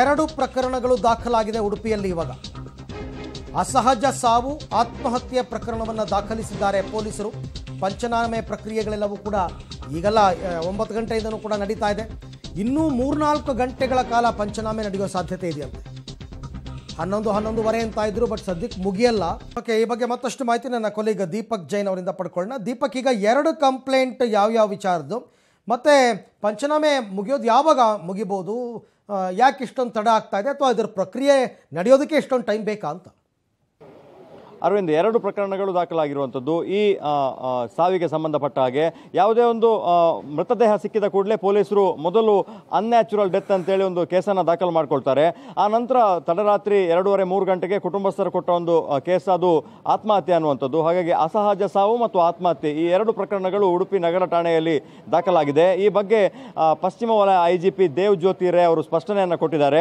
ಎರಡು ಪ್ರಕರಣಗಳು ದಾಖಲಾಗಿದೆ ಉಡುಪಿಯಲ್ಲಿ ಇವಾಗ ಅಸಹಜ ಸಾವು ಆತ್ಮಹತ್ಯೆ ಪ್ರಕರಣವನ್ನು ದಾಖಲಿಸಿದ್ದಾರೆ ಪೊಲೀಸರು ಪಂಚನಾಮೆ ಪ್ರಕ್ರಿಯೆಗಳೆಲ್ಲವೂ ಕೂಡ ಈಗೆಲ್ಲ ಒಂಬತ್ತು ಗಂಟೆಯಿಂದನೂ ಕೂಡ ನಡೀತಾ ಇದೆ ಇನ್ನೂ ಮೂರ್ನಾಲ್ಕು ಗಂಟೆಗಳ ಕಾಲ ಪಂಚನಾಮೆ ನಡೆಯುವ ಸಾಧ್ಯತೆ ಇದೆಯಂತೆ ಹನ್ನೊಂದು ಹನ್ನೊಂದುವರೆ ಅಂತ ಇದ್ರು ಬಟ್ ಸದ್ಯಕ್ಕೆ ಮುಗಿಯಲ್ಲ ಓಕೆ ಈ ಬಗ್ಗೆ ಮತ್ತಷ್ಟು ಮಾಹಿತಿ ನನ್ನ ಕೊಲೀಗ ದೀಪಕ್ ಜೈನ್ ಅವರಿಂದ ಪಡ್ಕೊಳ್ಳೋಣ ದೀಪಕ್ ಈಗ ಎರಡು ಕಂಪ್ಲೇಂಟ್ ಯಾವ್ಯಾವ ವಿಚಾರದ್ದು ಮತ್ತೆ ಪಂಚನಾಮೆ ಮುಗಿಯೋದು ಯಾವಾಗ ಮುಗಿಬೋದು ಯಾಕೆ ಇಷ್ಟೊಂದು ತಡ ಆಗ್ತಾ ಇದೆ ಅಥವಾ ಅದರ ಪ್ರಕ್ರಿಯೆ ನಡೆಯೋದಕ್ಕೆ ಇಷ್ಟೊಂದು ಟೈಮ್ ಬೇಕಾ ಅಂತ ಅರವಿಂದ್ ಎರಡು ಪ್ರಕರಣಗಳು ದಾಖಲಾಗಿರುವಂಥದ್ದು ಈ ಸಾವಿಗೆ ಸಂಬಂಧಪಟ್ಟ ಹಾಗೆ ಯಾವುದೇ ಒಂದು ಮೃತದೇಹ ಸಿಕ್ಕಿದ ಕೂಡಲೇ ಪೊಲೀಸರು ಮೊದಲು ಅನ್ಯಾಚುರಲ್ ಡೆತ್ ಅಂತೇಳಿ ಒಂದು ಕೇಸನ್ನು ದಾಖಲು ಮಾಡ್ಕೊಳ್ತಾರೆ ಆ ನಂತರ ತಡರಾತ್ರಿ ಎರಡೂವರೆ ಮೂರು ಗಂಟೆಗೆ ಕುಟುಂಬಸ್ಥರು ಕೊಟ್ಟ ಒಂದು ಕೇಸ್ ಅದು ಆತ್ಮಹತ್ಯೆ ಅನ್ನುವಂಥದ್ದು ಹಾಗಾಗಿ ಅಸಹಜ ಸಾವು ಮತ್ತು ಆತ್ಮಹತ್ಯೆ ಈ ಎರಡು ಪ್ರಕರಣಗಳು ಉಡುಪಿ ನಗರ ಠಾಣೆಯಲ್ಲಿ ದಾಖಲಾಗಿದೆ ಈ ಬಗ್ಗೆ ಪಶ್ಚಿಮ ವಲಯ ಪಿ ದೇವ್ ಜ್ಯೋತಿ ರೇ ಅವರು ಸ್ಪಷ್ಟನೆಯನ್ನು ಕೊಟ್ಟಿದ್ದಾರೆ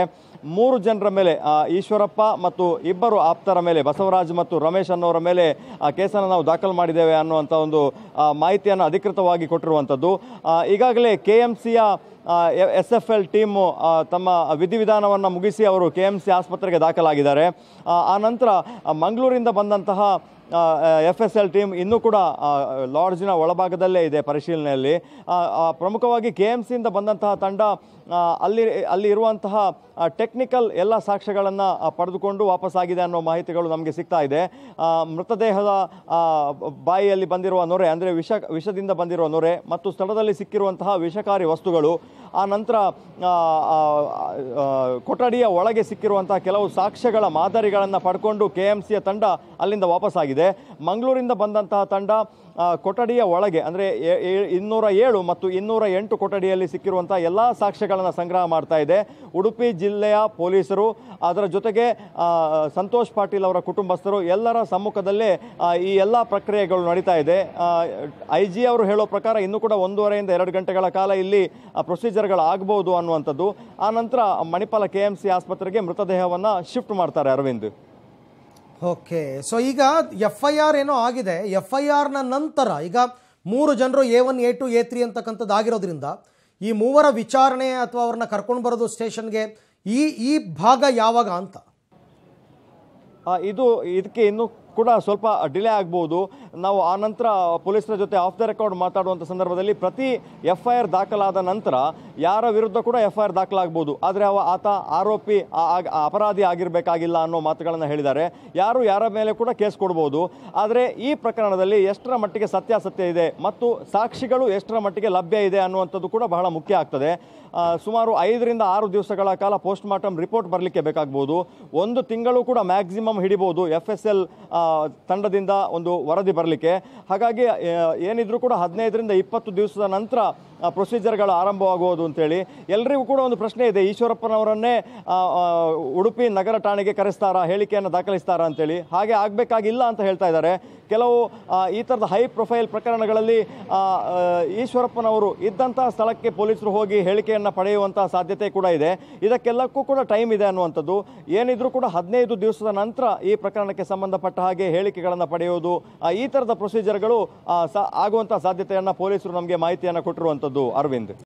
ಮೂರು ಜನರ ಮೇಲೆ ಈಶ್ವರಪ್ಪ ಮತ್ತು ಇಬ್ಬರು ಆಪ್ತರ ಮೇಲೆ ಬಸವರಾಜ್ ಮತ್ತು ರಮೇಶ್ ಅನ್ನೋರ ಮೇಲೆ ಕೇಸನ್ನು ನಾವು ದಾಖಲು ಮಾಡಿದ್ದೇವೆ ಅನ್ನುವಂಥ ಒಂದು ಮಾಹಿತಿಯನ್ನು ಅಧಿಕೃತವಾಗಿ ಕೊಟ್ಟಿರುವಂಥದ್ದು ಈಗಾಗಲೇ ಕೆ ಎಮ್ ಸಿಯ ಎಸ್ ಎಫ್ ಎಲ್ ಟೀಮು ತಮ್ಮ ವಿಧಿವಿಧಾನವನ್ನು ಮುಗಿಸಿ ಅವರು ಕೆ ಎಮ್ ಸಿ ಆಸ್ಪತ್ರೆಗೆ ದಾಖಲಾಗಿದ್ದಾರೆ ಆ ನಂತರ ಮಂಗಳೂರಿಂದ ಬಂದಂತಹ ಎಫ್ ಎಸ್ ಎಲ್ ಟೀಮ್ ಇನ್ನೂ ಕೂಡ ಲಾಡ್ಜ್ನ ಒಳಭಾಗದಲ್ಲೇ ಇದೆ ಪರಿಶೀಲನೆಯಲ್ಲಿ ಪ್ರಮುಖವಾಗಿ ಕೆ ಎಮ್ ಸಿಯಿಂದ ಬಂದಂತಹ ತಂಡ ಅಲ್ಲಿ ಅಲ್ಲಿ ಇರುವಂತಹ ಟೆಕ್ನಿಕಲ್ ಎಲ್ಲ ಸಾಕ್ಷ್ಯಗಳನ್ನು ಪಡೆದುಕೊಂಡು ವಾಪಸ್ಸಾಗಿದೆ ಅನ್ನೋ ಮಾಹಿತಿಗಳು ನಮಗೆ ಸಿಗ್ತಾ ಇದೆ ಮೃತದೇಹದ ಬಾಯಿಯಲ್ಲಿ ಬಂದಿರುವ ನೊರೆ ಅಂದರೆ ವಿಷ ವಿಷದಿಂದ ಬಂದಿರುವ ನೊರೆ ಮತ್ತು ಸ್ಥಳದಲ್ಲಿ ಸಿಕ್ಕಿರುವಂತಹ ವಿಷಕಾರಿ ವಸ್ತುಗಳು ಆ ನಂತರ ಕೊಠಡಿಯ ಒಳಗೆ ಸಿಕ್ಕಿರುವಂಥ ಕೆಲವು ಸಾಕ್ಷ್ಯಗಳ ಮಾದರಿಗಳನ್ನು ಪಡ್ಕೊಂಡು ಕೆ ಎಮ್ ಸಿಯ ತಂಡ ಅಲ್ಲಿಂದ ವಾಪಸ್ಸಾಗಿದೆ ಮಂಗಳೂರಿಂದ ಬಂದಂತಹ ತಂಡ ಕೊಠಡಿಯ ಒಳಗೆ ಅಂದರೆ ಇನ್ನೂರ ಏಳು ಮತ್ತು ಇನ್ನೂರ ಎಂಟು ಕೊಠಡಿಯಲ್ಲಿ ಸಿಕ್ಕಿರುವಂಥ ಎಲ್ಲ ಸಾಕ್ಷ್ಯಗಳನ್ನು ಸಂಗ್ರಹ ಮಾಡ್ತಾ ಇದೆ ಉಡುಪಿ ಜಿಲ್ಲೆಯ ಪೊಲೀಸರು ಅದರ ಜೊತೆಗೆ ಸಂತೋಷ್ ಪಾಟೀಲ್ ಅವರ ಕುಟುಂಬಸ್ಥರು ಎಲ್ಲರ ಸಮ್ಮುಖದಲ್ಲೇ ಈ ಎಲ್ಲ ಪ್ರಕ್ರಿಯೆಗಳು ನಡೀತಾ ಇದೆ ಐ ಜಿ ಅವರು ಹೇಳೋ ಪ್ರಕಾರ ಇನ್ನೂ ಕೂಡ ಒಂದೂವರೆಯಿಂದ ಎರಡು ಗಂಟೆಗಳ ಕಾಲ ಇಲ್ಲಿ ಪ್ರೊಸೀಜರ್ ಪ್ರೊಸೀಜರ್ಗಳಾಗ್ಬೋದು ಅನ್ನುವಂಥದ್ದು ಆ ನಂತರ ಮಣಿಪಾಲ ಕೆ ಎಮ್ ಸಿ ಆಸ್ಪತ್ರೆಗೆ ಮೃತದೇಹವನ್ನು ಶಿಫ್ಟ್ ಮಾಡ್ತಾರೆ ಅರವಿಂದ್ ಓಕೆ ಸೊ ಈಗ ಎಫ್ ಐ ಆರ್ ಏನೋ ಆಗಿದೆ ಎಫ್ ಐ ಆರ್ನ ನಂತರ ಈಗ ಮೂರು ಜನರು A one A two A three ಅಂತಕ್ಕಂಥದ್ದು ಆಗಿರೋದ್ರಿಂದ ಈ ಮೂವರ ವಿಚಾರಣೆ ಅಥವಾ ಅವ್ರನ್ನ ಕರ್ಕೊಂಡು ಬರೋದು ಸ್ಟೇಷನ್ಗೆ ಈ ಈ ಭಾಗ ಯಾವಾಗ ಅಂತ ಇದು ಇದಕ್ಕೆ ಇನ್ನೂ ಕೂಡ ಸ್ವಲ್ಪ ಡಿಲೇ ಆಗ್ಬೋದು ನಾವು ಆ ನಂತರ ಪೊಲೀಸರ ಜೊತೆ ಆಫ್ ದ ರೆಕಾರ್ಡ್ ಮಾತಾಡುವಂಥ ಸಂದರ್ಭದಲ್ಲಿ ಪ್ರತಿ ಎಫ್ ಐ ಆರ್ ದಾಖಲಾದ ನಂತರ ಯಾರ ವಿರುದ್ಧ ಕೂಡ ಎಫ್ ಐ ಆರ್ ದಾಖಲಾಗ್ಬೋದು ಆದರೆ ಅವ ಆತ ಆರೋಪಿ ಅಪರಾಧಿ ಆಗಿರಬೇಕಾಗಿಲ್ಲ ಅನ್ನೋ ಮಾತುಗಳನ್ನು ಹೇಳಿದ್ದಾರೆ ಯಾರು ಯಾರ ಮೇಲೆ ಕೂಡ ಕೇಸ್ ಕೊಡ್ಬೋದು ಆದರೆ ಈ ಪ್ರಕರಣದಲ್ಲಿ ಎಷ್ಟರ ಮಟ್ಟಿಗೆ ಸತ್ಯಾಸತ್ಯ ಇದೆ ಮತ್ತು ಸಾಕ್ಷಿಗಳು ಎಷ್ಟರ ಮಟ್ಟಿಗೆ ಲಭ್ಯ ಇದೆ ಅನ್ನುವಂಥದ್ದು ಕೂಡ ಬಹಳ ಮುಖ್ಯ ಆಗ್ತದೆ ಸುಮಾರು ಐದರಿಂದ ಆರು ದಿವಸಗಳ ಕಾಲ ಪೋಸ್ಟ್ ಮಾರ್ಟಮ್ ರಿಪೋರ್ಟ್ ಬರಲಿಕ್ಕೆ ಬೇಕಾಗ್ಬೋದು ಒಂದು ತಿಂಗಳು ಕೂಡ ಮ್ಯಾಕ್ಸಿಮಮ್ ಹಿಡಿಬೋದು ಎಫ್ ಎಸ್ ಎಲ್ ತಂಡದಿಂದ ಒಂದು ವರದಿ ಬರಲಿಕ್ಕೆ ಹಾಗಾಗಿ ಏನಿದ್ರು ಕೂಡ ಹದಿನೈದರಿಂದ ಇಪ್ಪತ್ತು ದಿವಸದ ನಂತರ ಪ್ರೊಸೀಜರ್ಗಳು ಆರಂಭವಾಗುವುದು ಅಂತೇಳಿ ಎಲ್ಲರಿಗೂ ಕೂಡ ಒಂದು ಪ್ರಶ್ನೆ ಇದೆ ಈಶ್ವರಪ್ಪನವರನ್ನೇ ಉಡುಪಿ ನಗರ ಠಾಣೆಗೆ ಕರೆಸ್ತಾರಾ ಹೇಳಿಕೆಯನ್ನು ದಾಖಲಿಸ್ತಾರಾ ಅಂತೇಳಿ ಹಾಗೆ ಆಗಬೇಕಾಗಿಲ್ಲ ಅಂತ ಹೇಳ್ತಾ ಇದ್ದಾರೆ ಕೆಲವು ಈ ಥರದ ಹೈ ಪ್ರೊಫೈಲ್ ಪ್ರಕರಣಗಳಲ್ಲಿ ಈಶ್ವರಪ್ಪನವರು ಇದ್ದಂಥ ಸ್ಥಳಕ್ಕೆ ಪೊಲೀಸರು ಹೋಗಿ ಹೇಳಿಕೆಯನ್ನು ಪಡೆಯುವಂಥ ಸಾಧ್ಯತೆ ಕೂಡ ಇದೆ ಇದಕ್ಕೆಲ್ಲಕ್ಕೂ ಕೂಡ ಟೈಮ್ ಇದೆ ಅನ್ನುವಂಥದ್ದು ಏನಿದ್ರೂ ಕೂಡ ಹದಿನೈದು ದಿವಸದ ನಂತರ ಈ ಪ್ರಕರಣಕ್ಕೆ ಸಂಬಂಧಪಟ್ಟ ಹಾಗೆ ಹೇಳಿಕೆಗಳನ್ನು ಪಡೆಯುವುದು ಈ ಥರದ ಪ್ರೊಸೀಜರ್ಗಳು ಆಗುವಂಥ ಸಾಧ್ಯತೆಯನ್ನು ಪೊಲೀಸರು ನಮಗೆ ಮಾಹಿತಿಯನ್ನು ಕೊಟ್ಟಿರುವಂಥದ್ದು दो अरविंद